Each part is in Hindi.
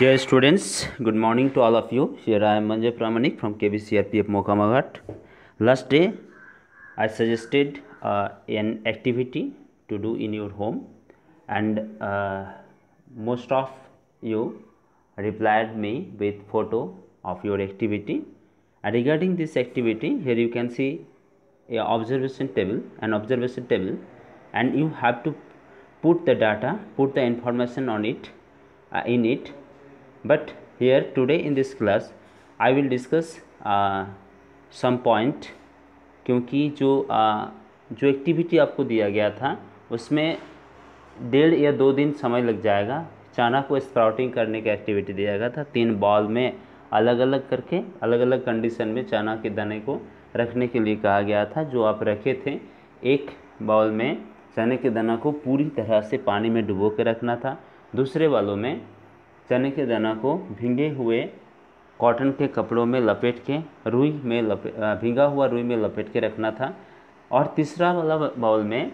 Dear students, good morning to all of you. Here I am Manjay Pramanik from KBCRPF Mokamaghat. Last day, I suggested uh, an activity to do in your home and uh, most of you replied me with photo of your activity. And regarding this activity, here you can see a observation table, an observation table and you have to put the data, put the information on it, uh, in it but here today in this class I will discuss uh, some point क्योंकि जो uh, जो एक्टिविटी आपको दिया गया था उसमें डेढ़ या दो दिन समय लग जाएगा चाना को स्प्राउटिंग करने का एक्टिविटी दिया गया था तीन बॉल में अलग अलग करके अलग अलग कंडीशन में चना के दाने को रखने के लिए कहा गया था जो आप रखे थे एक बॉल में चने के दाना को पूरी तरह से पानी में डुबो के रखना था दूसरे वालों में चने के दाना को भींगे हुए कॉटन के कपड़ों में लपेट के रुई में लपे भींगा हुआ रुई में लपेट के रखना था और तीसरा वाला बाउल में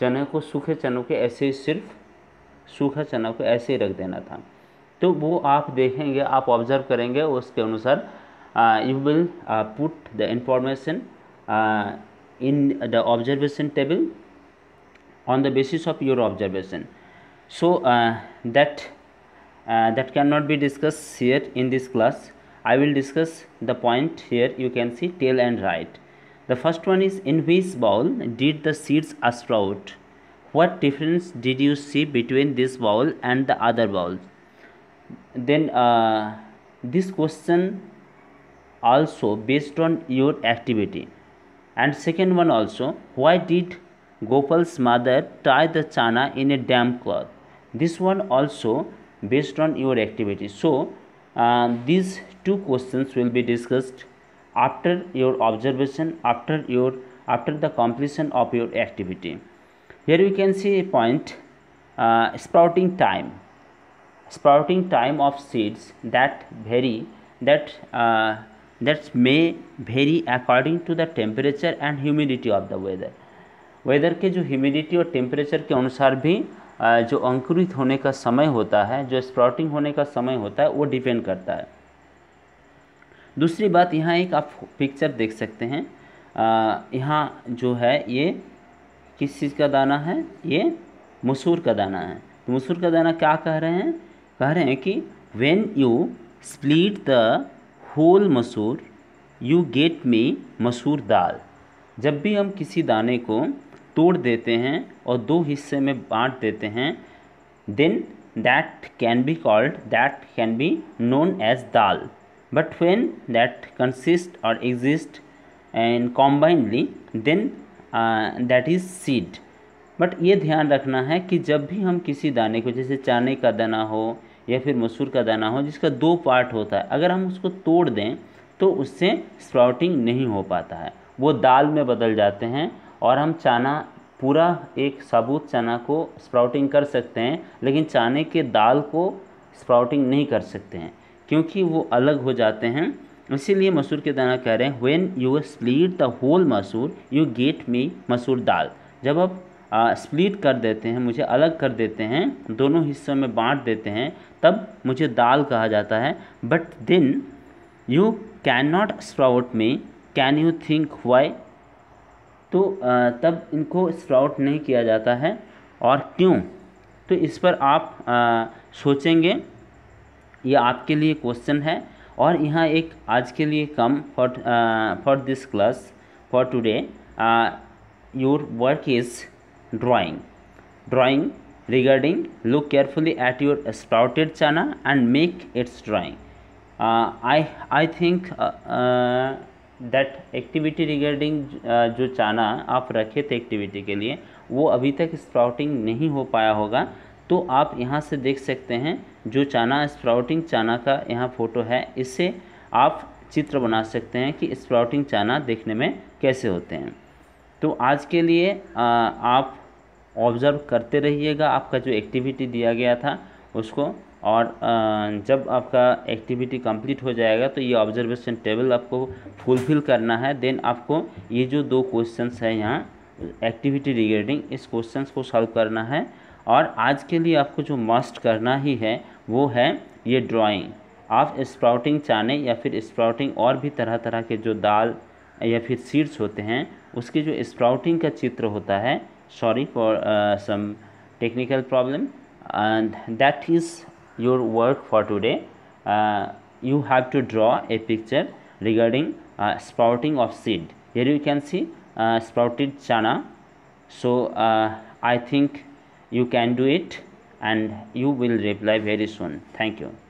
चने को सूखे चनों के ऐसे ही सिर्फ सूखा चना को ऐसे ही रख देना था तो वो आप देखेंगे आप ऑब्जर्व करेंगे उसके अनुसार you will put the information in the observation table on the basis of your observation so that uh, that cannot be discussed here in this class I will discuss the point here you can see tail and right the first one is in which bowl did the seeds sprout what difference did you see between this bowl and the other bowl then uh, this question also based on your activity and second one also why did Gopal's mother tie the chana in a damp cloth this one also based on your activity so uh, these two questions will be discussed after your observation after your after the completion of your activity here you can see a point uh, sprouting time sprouting time of seeds that vary that uh, that may vary according to the temperature and humidity of the weather Weather ke jo humidity or temperature ke अनुसार bhi. जो अंकुरित होने का समय होता है जो स्प्राउटिंग होने का समय होता है वो डिपेंड करता है दूसरी बात यहाँ एक आप पिक्चर देख सकते हैं यहाँ जो है ये किस चीज़ का दाना है ये मसूर का दाना है तो मसूर का दाना क्या कह रहे हैं कह रहे हैं कि when you split the whole masoor you get me masoor dal जब भी हम किसी दाने को तोड़ देते हैं और दो हिस्से में बांट देते हैं then that can be called that can be known as dal but when that consist or exist and combinely then that is seed but ये ध्यान रखना है कि जब भी हम किसी दाने को जैसे चने का दाना हो या फिर मसूर का दाना हो जिसका दो पार्ट होता है अगर हम उसको तोड़ दें तो उससे स्प्राउटिंग नहीं हो पाता है वो दाल में बदल जाते हैं और हम चना पूरा एक साबुत चना को स्प्राउटिंग कर सकते हैं लेकिन चने के दाल को स्प्राउटिंग नहीं कर सकते हैं क्योंकि वो अलग हो जाते हैं इसीलिए मसूर के दाना कह रहे हैं when you split the whole masoor you get me masoor dal जब आप स्प्लीट कर देते हैं मुझे अलग कर देते हैं दोनों हिस्सों में बांट देते हैं तब मुझे दाल कहा जाता है but then you can not sprout me can you think why तो तब इनको स्प्राउट नहीं किया जाता है और क्यों तो इस पर आप सोचेंगे ये आपके लिए क्वेश्चन है और यहाँ एक आज के लिए कम for for this class for today your work is drawing drawing regarding look carefully at your sprouted chana and make its drawing I I think that activity regarding जो चाना आप रखे थे एक्टिविटी के लिए वो अभी तक स्प्राउटिंग नहीं हो पाया होगा तो आप यहाँ से देख सकते हैं जो चाना स्प्राउटिंग चाना का यहाँ फ़ोटो है इससे आप चित्र बना सकते हैं कि स्प्राउटिंग चाना देखने में कैसे होते हैं तो आज के लिए uh, आप ऑब्ज़र्व करते रहिएगा आपका जो एक्टिविटी दिया गया था उसको और जब आपका एक्टिविटी कंप्लीट हो जाएगा तो ये ऑब्जर्वेशन टेबल आपको फुलफिल करना है देन आपको ये जो दो क्वेश्चंस है यहाँ एक्टिविटी रिगार्डिंग इस क्वेश्चंस को सॉल्व करना है और आज के लिए आपको जो मस्ट करना ही है वो है ये ड्राइंग आप स्प्राउटिंग चाने या फिर स्प्राउटिंग और भी तरह तरह के जो दाल या फिर सीड्स होते हैं उसके जो स्प्राउटिंग का चित्र होता है sorry for some technical problem and that is your work for today uh, you have to draw a picture regarding uh, sprouting of seed here you can see uh, sprouted chana so uh, i think you can do it and you will reply very soon thank you